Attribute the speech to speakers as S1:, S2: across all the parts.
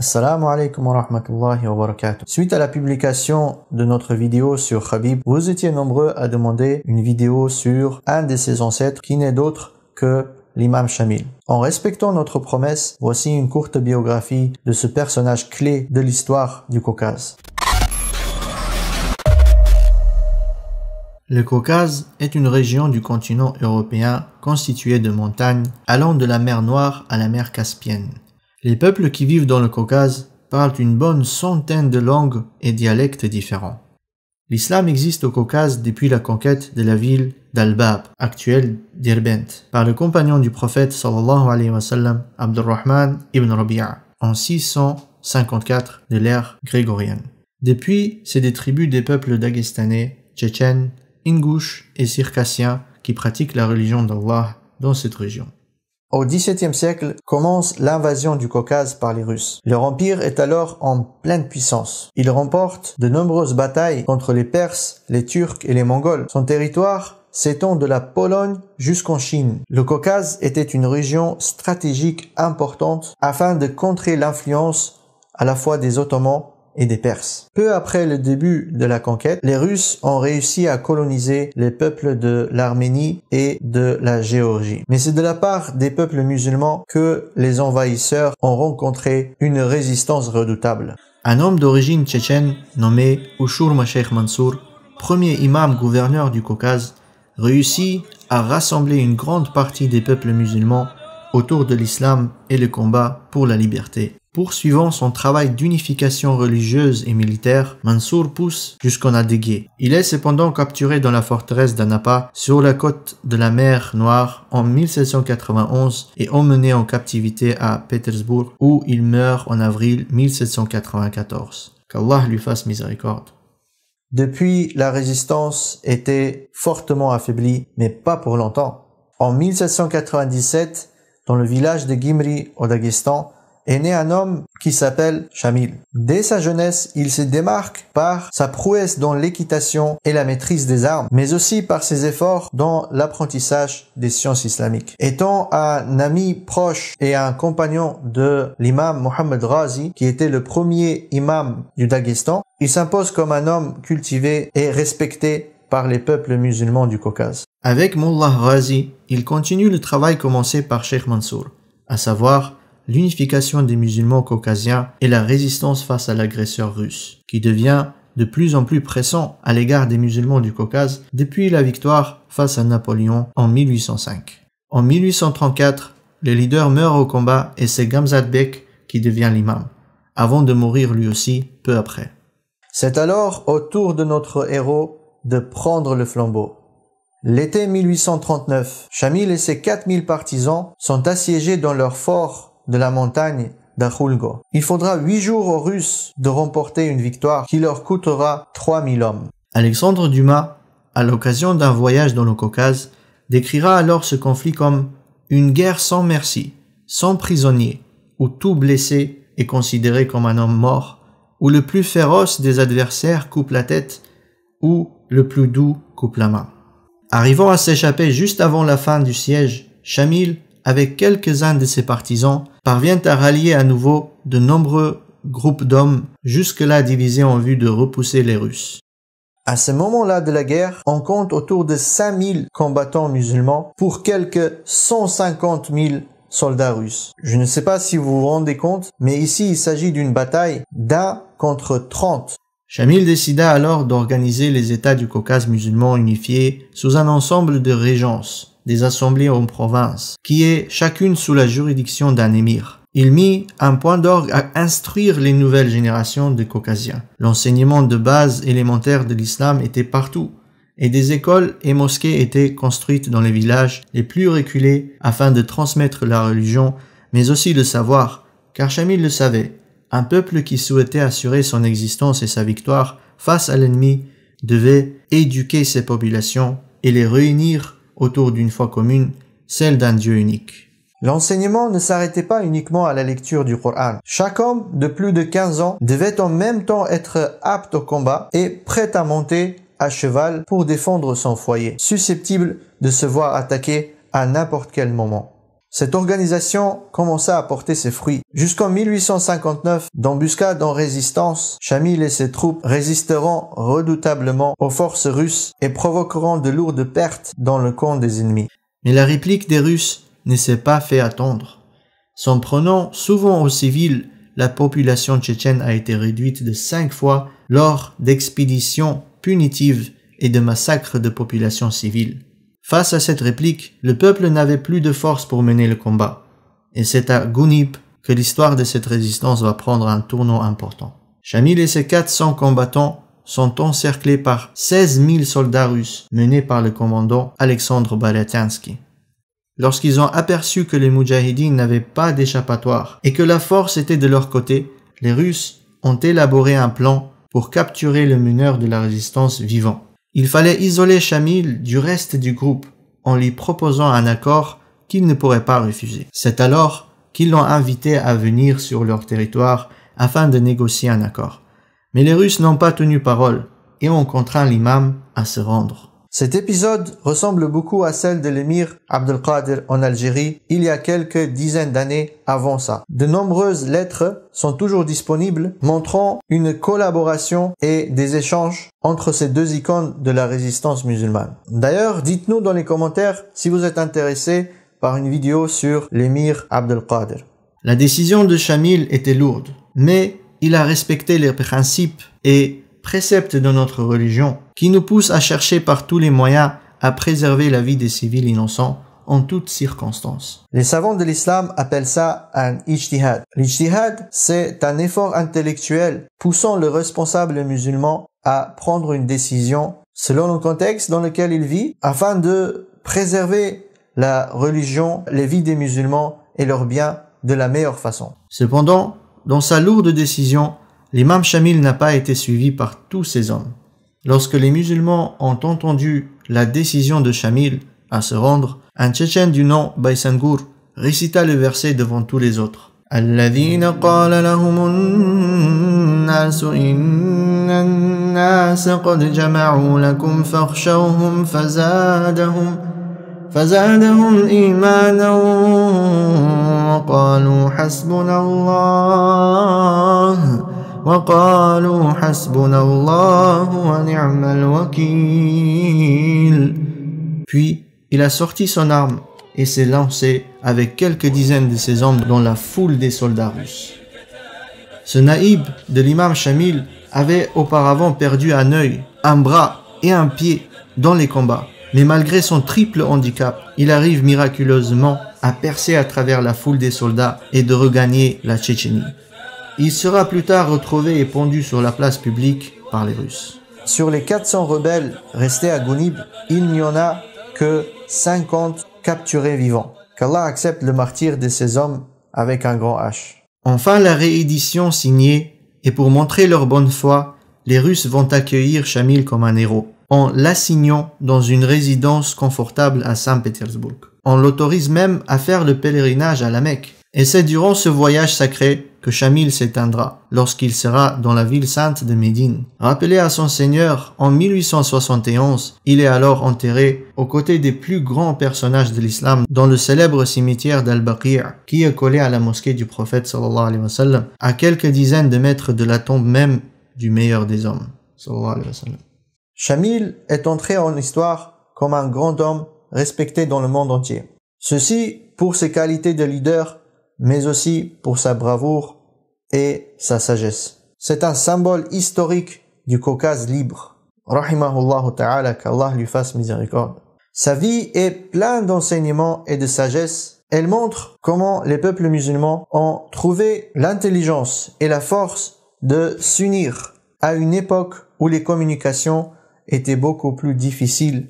S1: Assalamu alaikum wa rahmatullahi wa barakatuh. Suite à la publication de notre vidéo sur Khabib, vous étiez nombreux à demander une vidéo sur un de ses ancêtres qui n'est d'autre que l'imam Shamil. En respectant notre promesse, voici une courte biographie de ce personnage clé de l'histoire du Caucase. Le Caucase est une région du continent européen constituée de montagnes allant de la mer Noire à la mer Caspienne. Les peuples qui vivent dans le Caucase parlent une bonne centaine de langues et dialectes différents. L'islam existe au Caucase depuis la conquête de la ville d'Albab, actuelle d'Irbent, par le compagnon du prophète sallallahu alayhi wa sallam, Abdurrahman ibn Rabi'a, en 654 de l'ère grégorienne. Depuis, c'est des tribus des peuples dagestanais, tchétchènes, ingouches et circassiens qui pratiquent la religion d'Allah dans cette région. Au XVIIe siècle commence l'invasion du Caucase par les Russes. Leur empire est alors en pleine puissance. Il remporte de nombreuses batailles contre les Perses, les Turcs et les Mongols. Son territoire s'étend de la Pologne jusqu'en Chine. Le Caucase était une région stratégique importante afin de contrer l'influence à la fois des Ottomans et des Perses. Peu après le début de la conquête, les Russes ont réussi à coloniser les peuples de l'Arménie et de la Géorgie. Mais c'est de la part des peuples musulmans que les envahisseurs ont rencontré une résistance redoutable. Un homme d'origine tchétchène nommé Ushur Sheikh Mansour, premier imam gouverneur du Caucase, réussit à rassembler une grande partie des peuples musulmans autour de l'islam et le combat pour la liberté. Poursuivant son travail d'unification religieuse et militaire, Mansour pousse jusqu'en Adégué. Il est cependant capturé dans la forteresse d'Anapa, sur la côte de la mer Noire, en 1791 et emmené en captivité à Pétersbourg, où il meurt en avril 1794. Qu'Allah lui fasse miséricorde. Depuis, la résistance était fortement affaiblie, mais pas pour longtemps. En 1797, dans le village de Gimri, au Daghestan, est né un homme qui s'appelle Shamil. Dès sa jeunesse, il se démarque par sa prouesse dans l'équitation et la maîtrise des armes, mais aussi par ses efforts dans l'apprentissage des sciences islamiques. Étant un ami proche et un compagnon de l'imam Mohammed Razi, qui était le premier imam du Daghestan, il s'impose comme un homme cultivé et respecté par les peuples musulmans du Caucase. Avec Mullah Razi, il continue le travail commencé par Sheikh Mansour, à savoir l'unification des musulmans caucasiens et la résistance face à l'agresseur russe, qui devient de plus en plus pressant à l'égard des musulmans du Caucase depuis la victoire face à Napoléon en 1805. En 1834, le leader meurt au combat et c'est Gamzat Bek qui devient l'imam, avant de mourir lui aussi peu après. C'est alors au tour de notre héros de prendre le flambeau. L'été 1839, Chamil et ses 4000 partisans sont assiégés dans leur fort de la montagne d'Akhulgo. Il faudra huit jours aux Russes de remporter une victoire qui leur coûtera 3000 hommes. Alexandre Dumas, à l'occasion d'un voyage dans le Caucase, décrira alors ce conflit comme une guerre sans merci, sans prisonnier, où tout blessé est considéré comme un homme mort, où le plus féroce des adversaires coupe la tête, où le plus doux coupe la main. Arrivant à s'échapper juste avant la fin du siège, Chamil, avec quelques-uns de ses partisans, parvient à rallier à nouveau de nombreux groupes d'hommes jusque-là divisés en vue de repousser les Russes. À ce moment-là de la guerre, on compte autour de 5000 combattants musulmans pour quelques 150 000 soldats russes. Je ne sais pas si vous vous rendez compte, mais ici il s'agit d'une bataille d'A contre 30. Chamil décida alors d'organiser les États du Caucase musulman unifiés sous un ensemble de régences des assemblées en province, qui est chacune sous la juridiction d'un émir. Il mit un point d'orgue à instruire les nouvelles générations de Caucasiens. L'enseignement de base élémentaire de l'islam était partout, et des écoles et mosquées étaient construites dans les villages les plus reculés afin de transmettre la religion, mais aussi le savoir, car Chamil le savait, un peuple qui souhaitait assurer son existence et sa victoire face à l'ennemi devait éduquer ses populations et les réunir autour d'une foi commune, celle d'un Dieu unique. L'enseignement ne s'arrêtait pas uniquement à la lecture du Coran. Chaque homme de plus de 15 ans devait en même temps être apte au combat et prêt à monter à cheval pour défendre son foyer, susceptible de se voir attaqué à n'importe quel moment. Cette organisation commença à porter ses fruits. Jusqu'en 1859, d'embuscade en résistance, Chamil et ses troupes résisteront redoutablement aux forces russes et provoqueront de lourdes pertes dans le camp des ennemis. Mais la réplique des Russes ne s'est pas fait attendre. S'en prenant souvent aux civils, la population tchétchène a été réduite de cinq fois lors d'expéditions punitives et de massacres de populations civiles. Face à cette réplique, le peuple n'avait plus de force pour mener le combat. Et c'est à Gounib que l'histoire de cette résistance va prendre un tournant important. Chamil et ses 400 combattants sont encerclés par 16 000 soldats russes menés par le commandant Alexandre Baratiansky. Lorsqu'ils ont aperçu que les Moudjahidines n'avaient pas d'échappatoire et que la force était de leur côté, les Russes ont élaboré un plan pour capturer le meneur de la résistance vivant. Il fallait isoler Shamil du reste du groupe en lui proposant un accord qu'il ne pourrait pas refuser. C'est alors qu'ils l'ont invité à venir sur leur territoire afin de négocier un accord. Mais les Russes n'ont pas tenu parole et ont contraint l'imam à se rendre. Cet épisode ressemble beaucoup à celle de l'émir Abdelkader en Algérie il y a quelques dizaines d'années avant ça. De nombreuses lettres sont toujours disponibles montrant une collaboration et des échanges entre ces deux icônes de la résistance musulmane. D'ailleurs, dites-nous dans les commentaires si vous êtes intéressé par une vidéo sur l'émir Abdelkader. La décision de Chamil était lourde, mais il a respecté les principes et préceptes de notre religion, qui nous pousse à chercher par tous les moyens à préserver la vie des civils innocents en toutes circonstances. Les savants de l'islam appellent ça un ijtihad. L'ijtihad, c'est un effort intellectuel poussant le responsable musulman à prendre une décision selon le contexte dans lequel il vit afin de préserver la religion, les vies des musulmans et leurs biens de la meilleure façon. Cependant, dans sa lourde décision, l'imam Shamil n'a pas été suivi par tous ses hommes. Lorsque les musulmans ont entendu la décision de Shamil à se rendre, un Tchétchène du nom Baysangur récita le verset devant tous les autres. Puis il a sorti son arme et s'est lancé avec quelques dizaines de ses hommes dans la foule des soldats russes. Ce naïb de l'imam Shamil avait auparavant perdu un œil, un bras et un pied dans les combats. Mais malgré son triple handicap, il arrive miraculeusement à percer à travers la foule des soldats et de regagner la Tchétchénie. Il sera plus tard retrouvé et pendu sur la place publique par les Russes. Sur les 400 rebelles restés à Gounib, il n'y en a que 50 capturés vivants. Qu'Allah accepte le martyr de ces hommes avec un grand H. Enfin, la réédition signée, et pour montrer leur bonne foi, les Russes vont accueillir Chamil comme un héros, en l'assignant dans une résidence confortable à Saint-Pétersbourg. On l'autorise même à faire le pèlerinage à la Mecque. Et c'est durant ce voyage sacré que Chamil s'éteindra lorsqu'il sera dans la ville sainte de Médine. Rappelé à son Seigneur en 1871, il est alors enterré aux côtés des plus grands personnages de l'islam dans le célèbre cimetière d'Al-Baqi' qui est collé à la mosquée du prophète sallallahu alayhi wa sallam, à quelques dizaines de mètres de la tombe même du meilleur des hommes Chamil est entré en histoire comme un grand homme respecté dans le monde entier. Ceci pour ses qualités de leader mais aussi pour sa bravoure et sa sagesse. C'est un symbole historique du Caucase libre. Rahimahullah ta'ala, qu'Allah lui fasse miséricorde. Sa vie est pleine d'enseignements et de sagesse. Elle montre comment les peuples musulmans ont trouvé l'intelligence et la force de s'unir à une époque où les communications étaient beaucoup plus difficiles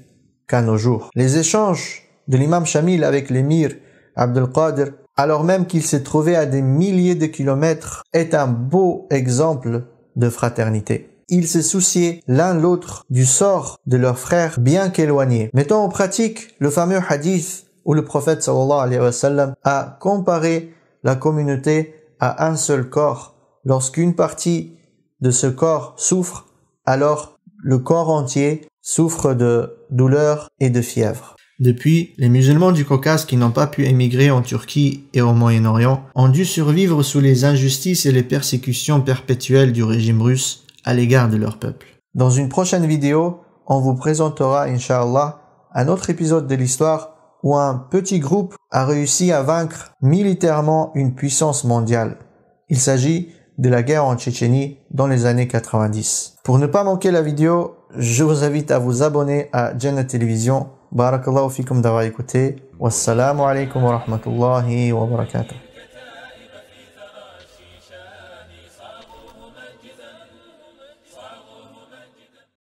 S1: qu'à nos jours. Les échanges de l'imam Shamil avec l'émir Abdelkader alors même qu'il s'est trouvé à des milliers de kilomètres, est un beau exemple de fraternité. Ils se souciaient l'un l'autre du sort de leurs frères bien qu'éloignés. Mettons en pratique le fameux hadith où le prophète a comparé la communauté à un seul corps. Lorsqu'une partie de ce corps souffre, alors le corps entier souffre de douleur et de fièvre. Depuis, les musulmans du Caucase qui n'ont pas pu émigrer en Turquie et au Moyen-Orient ont dû survivre sous les injustices et les persécutions perpétuelles du régime russe à l'égard de leur peuple. Dans une prochaine vidéo, on vous présentera, Inshallah, un autre épisode de l'histoire où un petit groupe a réussi à vaincre militairement une puissance mondiale. Il s'agit de la guerre en Tchétchénie dans les années 90. Pour ne pas manquer la vidéo, je vous invite à vous abonner à Jenna Télévision بارك الله فيكم دوايكوتي والسلام عليكم ورحمة الله وبركاته